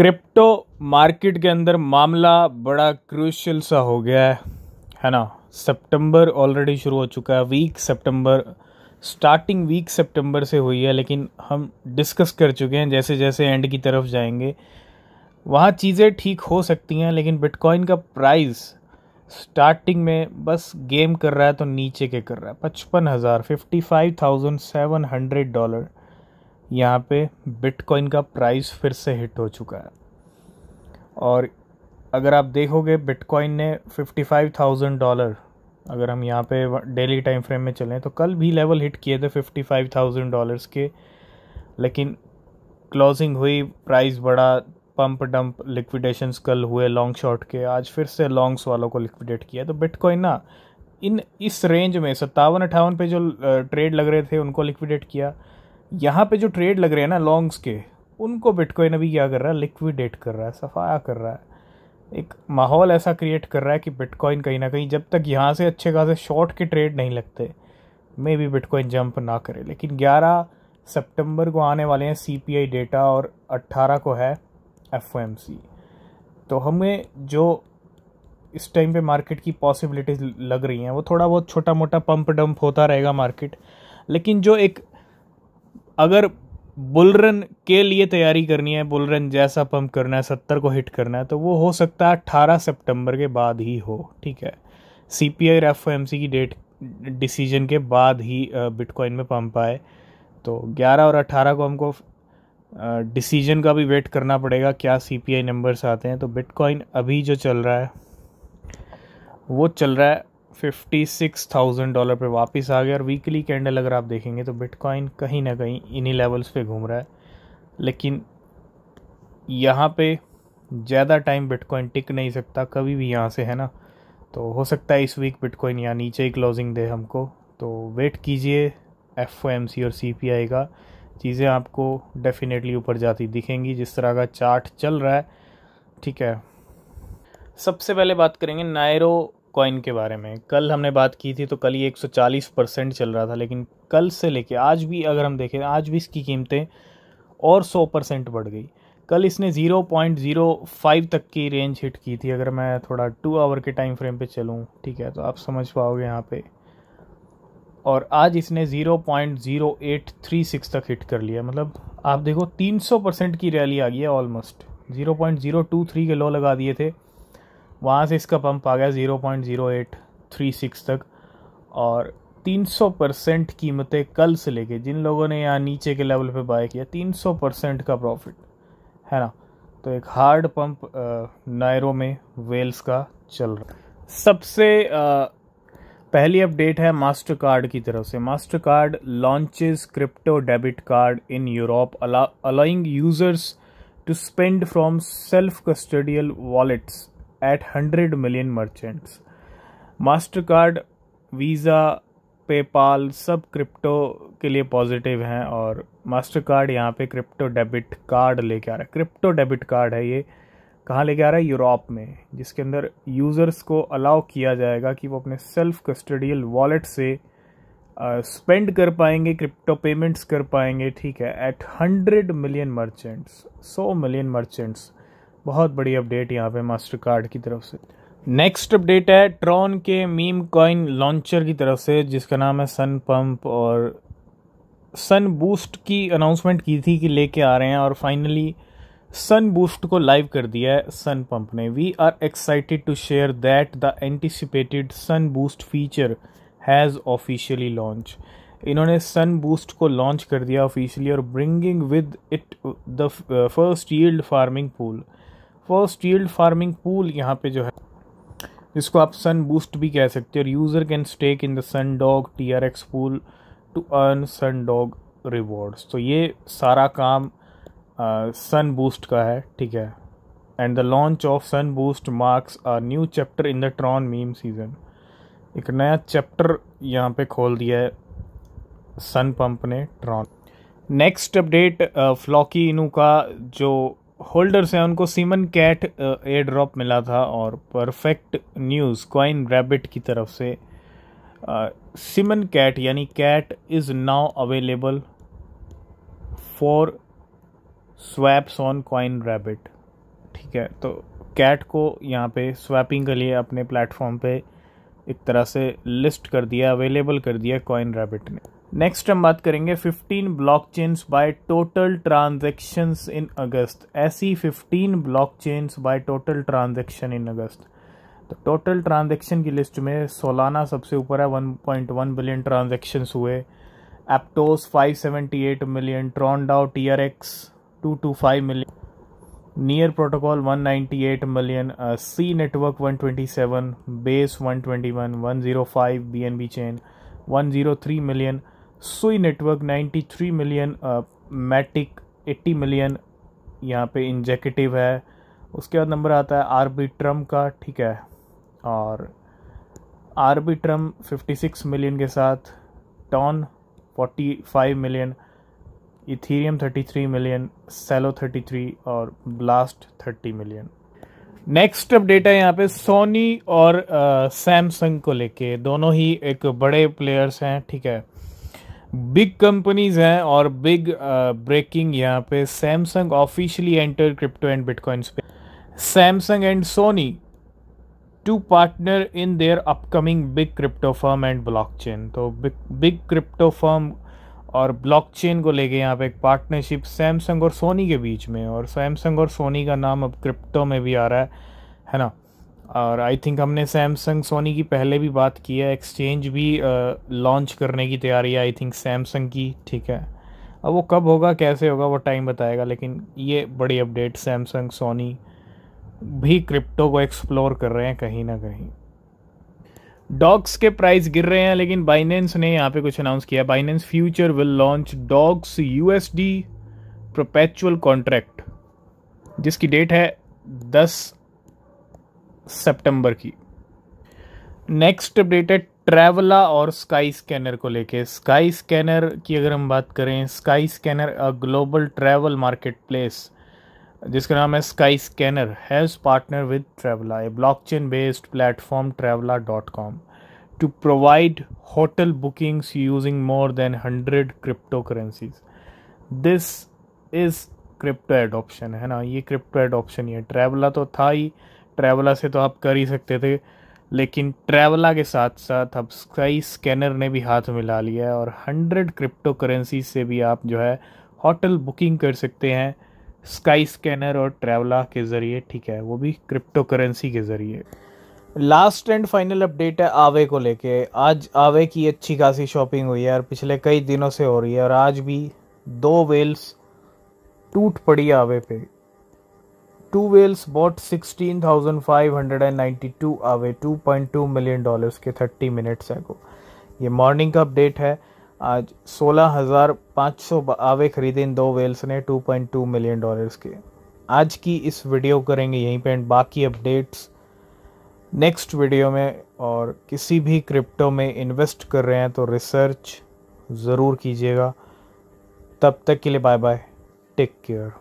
crypto market के अंदर मामला बड़ा क्रूशल सा हो गया है है ना सितंबर ऑलरेडी शुरू हो चुका है वीक सितंबर स्टार्टिंग वीक सितंबर से हुई है लेकिन हम डिस्कस कर चुके हैं जैसे जैसे एंड की तरफ जाएंगे वहाँ चीज़ें ठीक हो सकती हैं लेकिन बिटकॉइन का प्राइस स्टार्टिंग में बस गेम कर रहा है तो नीचे के कर रहा है पचपन हज़ार fifty five thousand seven hundred dollar यहाँ पे बिटकॉइन का प्राइस फिर से हिट हो चुका है और अगर आप देखोगे बिटकॉइन ने 55,000 डॉलर अगर हम यहाँ पे डेली टाइम फ्रेम में चलें तो कल भी लेवल हिट किए थे 55,000 डॉलर्स के लेकिन क्लोजिंग हुई प्राइस बढ़ा पंप डंप लिक्विडेशंस कल हुए लॉन्ग शॉर्ट के आज फिर से लॉन्ग्स वालों को लिक्विडेट किया तो बिटकॉइन ना इन इस रेंज में सत्तावन अट्ठावन पे जो ट्रेड लग रहे थे उनको लिक्विडेट किया यहाँ पे जो ट्रेड लग रहे हैं ना लॉन्ग्स के उनको बिटकॉइन अभी क्या कर रहा है लिक्विडेट कर रहा है सफाया कर रहा है एक माहौल ऐसा क्रिएट कर रहा है कि बिटकॉइन कहीं ना कहीं जब तक यहाँ से अच्छे खासे शॉर्ट के ट्रेड नहीं लगते मे भी बिटकॉइन जंप ना करे लेकिन 11 सितंबर को आने वाले हैं सीपीआई डेटा और 18 को है एफओएमसी तो हमें जो इस टाइम पे मार्केट की पॉसिबिलिटीज़ लग रही हैं वो थोड़ा बहुत छोटा मोटा पंप डंप होता रहेगा मार्केट लेकिन जो एक अगर बुलरन के लिए तैयारी करनी है बुलरन जैसा पंप करना है सत्तर को हिट करना है तो वो हो सकता है अट्ठारह सितंबर के बाद ही हो ठीक है C P I F M C की डेट डिसीजन के बाद ही बिटकॉइन में पंप आए तो 11 और 18 को हमको डिसीजन का भी वेट करना पड़ेगा क्या सी पी आई नंबर्स आते हैं तो बिटकॉइन अभी जो चल रहा है वो चल रहा है फिफ्टी सिक्स थाउजेंड डॉलर पर वापस आ गया और वीकली कैंडल अगर आप देखेंगे तो बिटकॉइन कहीं ना कहीं इन्हीं लेवल्स पे घूम रहा है लेकिन यहाँ पे ज़्यादा टाइम बिटकॉइन टिक नहीं सकता कभी भी यहाँ से है ना तो हो सकता है इस वीक बिटकॉइन यहाँ नीचे ही क्लोजिंग दे हमको तो वेट कीजिए एफ ओ एम सी और सी पी आई का चीज़ें आपको डेफिनेटली ऊपर जाती दिखेंगी जिस तरह का चार्ट चल रहा है ठीक है सबसे पहले बात करेंगे नायरो कॉइन के बारे में कल हमने बात की थी तो कल ये 140 परसेंट चल रहा था लेकिन कल से लेके आज भी अगर हम देखें आज भी इसकी कीमतें और 100 परसेंट बढ़ गई कल इसने 0.05 तक की रेंज हिट की थी अगर मैं थोड़ा टू आवर के टाइम फ्रेम पे चलूँ ठीक है तो आप समझ पाओगे यहाँ पे और आज इसने 0.0836 तक हिट कर लिया मतलब आप देखो 300 परसेंट की रैली आ गई है ऑलमोस्ट 0.023 के लो लगा दिए थे वहाँ से इसका पंप आ गया zero point zero eight three six तक और तीन सौ परसेंट कीमतें कल से लेके जिन लोगों ने यहाँ नीचे के लेवल पे बाय किया तीन सौ परसेंट का प्रॉफिट है ना तो एक हार्ड पंप नायरो में वेल्स का चल रहा है सबसे आ, पहली अपडेट है मास्टर कार्ड की तरफ से Mastercard launches crypto debit card in Europe allowing users to spend from self custodial wallets at hundred million merchants Mastercard Visa PayPal सब क्रिप्टो के लिए पॉजिटिव हैं और मास्टर कार्ड यहाँ पे क्रिप्टो डेबिट कार्ड लेके आ रहा है क्रिप्टो डेबिट कार्ड है ये कहाँ लेके आ रहा है यूरोप में जिसके अंदर यूज़र्स को अलाउ किया जाएगा कि वो अपने सेल्फ कस्टडियल वॉलेट से स्पेंड कर पाएंगे क्रिप्टो पेमेंट्स कर पाएंगे ठीक है एट हंड्रेड मिलियन मर्चेंट्स सौ मिलियन मर्चेंट्स बहुत बड़ी अपडेट यहाँ पे मास्टर कार्ड की तरफ से नेक्स्ट अपडेट है ट्रॉन के मीम कॉइन लॉन्चर की तरफ से जिसका नाम है सन पंप और सन बूस्ट की अनाउंसमेंट की थी कि लेके आ रहे हैं और फाइनली सन बूस्ट को लाइव कर दिया है सन पंप ने we are excited to share that the anticipated Sun boost feature has officially launch इन्होंने सन बूस्ट को लॉन्च कर दिया ऑफिशियली और bringing with it the first yield farming pool first yield farming pool यहाँ पे जो है जिसको आप सन बूस्ट भी कह सकते हो और user can stake in the Sun dog T R X pool to earn Sun dog rewards तो ये सारा काम सन uh, बूस्ट का है ठीक है and the launch of Sun boost marks a new chapter in the Tron meme season एक नया चैप्टर यहाँ पे खोल दिया है सन पंप ने Tron next update Floki Inu का जो होल्डर्स हैं उनको सीमन कैट एयर ड्रॉप मिला था और परफेक्ट न्यूज़ कॉइन रैबिट की तरफ से सीमन uh, कैट यानी cat is now available for swaps on coin rabbit ठीक है तो कैट को यहाँ पे स्वैपिंग के लिए अपने प्लेटफॉर्म पे एक तरह से लिस्ट कर दिया अवेलेबल कर दिया कॉइन रैबिट ने नेक्स्ट हम बात करेंगे 15 blockchains by total transactions in August ऐसी 15 blockchains by total transaction in August तो टोटल ट्रांजैक्शन की लिस्ट में सोलाना सबसे ऊपर है 1.1 बिलियन ट्रांजैक्शंस हुए एप्टोस 578 मिलियन ट्रॉन्डाउ T R X two two five million near protocol 198 million Sei network 127 base 121 105 B chain 103 million Sui network 93 million Matic 80 million यहाँ पे इंजेक्टिव है उसके बाद नंबर आता है आर बी ट्रम का ठीक है और Arbitrum fifty million के साथ TON 45 million Ethereum 33 million Celo 33 और ब्लास्ट 30 मिलियन नेक्स्ट अपडेट है यहाँ पे सोनी और सैमसंग को लेके दोनों ही एक बड़े प्लेयर्स हैं ठीक है बिग कंपनीज हैं और बिग ब्रेकिंग यहाँ पे Samsung officially enter crypto and bitcoins पे Samsung and Sony to partner in their upcoming big crypto firm and blockchain तो बिग बिग क्रिप्टो फर्म और ब्लॉकचेन को लेके यहाँ पे एक पार्टनरशिप सैमसंग और सोनी के बीच में और सैमसंग और सोनी का नाम अब क्रिप्टो में भी आ रहा है है ना और आई थिंक हमने सैमसंग सोनी की पहले भी बात की है एक्सचेंज भी लॉन्च करने की तैयारी है आई थिंक सैमसंग की ठीक है अब वो कब होगा कैसे होगा वो टाइम बताएगा लेकिन ये बड़ी अपडेट सैमसंग सोनी भी क्रिप्टो को एक्सप्लोर कर रहे हैं कहीं ना कहीं डॉग्स के प्राइस गिर रहे हैं लेकिन बाइनेंस ने यहाँ पे कुछ अनाउंस किया Binance future will launch dogs USD perpetual contract जिसकी डेट है दस सितंबर की नेक्स्ट अपडेट है ट्रैवला और स्काई स्कैनर को लेके स्काई स्कैनर की अगर हम बात करें Skyscanner a global travel marketplace जिसका नाम है Skyscanner has partner with Travala a blockchain based platform Travala dot com to provide hotel bookings using more than hundred crypto currencies this is crypto adoption है ना ये crypto adoption ही है ट्रैवला तो था ही ट्रैवला से तो आप कर ही सकते थे लेकिन ट्रैवला के साथ साथ अब स्काई स्कैनर ने भी हाथ मिला लिया है और हंड्रेड क्रिप्टो करेंसी से भी आप जो है होटल बुकिंग कर सकते हैं स्काई स्कैनर और ट्रैवला के ज़रिए ठीक है वो भी क्रिप्टो करेंसी के ज़रिए लास्ट एंड फाइनल अपडेट है आवे को लेके आज आवे की अच्छी खासी शॉपिंग हुई है और पिछले कई दिनों से हो रही है और आज भी दो वेल्स टूट पड़ी आवे पे two whales bought two point two million dollars के थर्टी मिनट्स को ये मॉर्निंग का अपडेट है आज सोलह हजार पाँच सौ आवे खरीदे इन दो वेल्स ने two point two million dollars के आज की इस वीडियो करेंगे यहीं पे एंड बाकी अपडेट्स नेक्स्ट वीडियो में और किसी भी क्रिप्टो में इन्वेस्ट कर रहे हैं तो रिसर्च ज़रूर कीजिएगा तब तक के लिए बाय बाय टेक केयर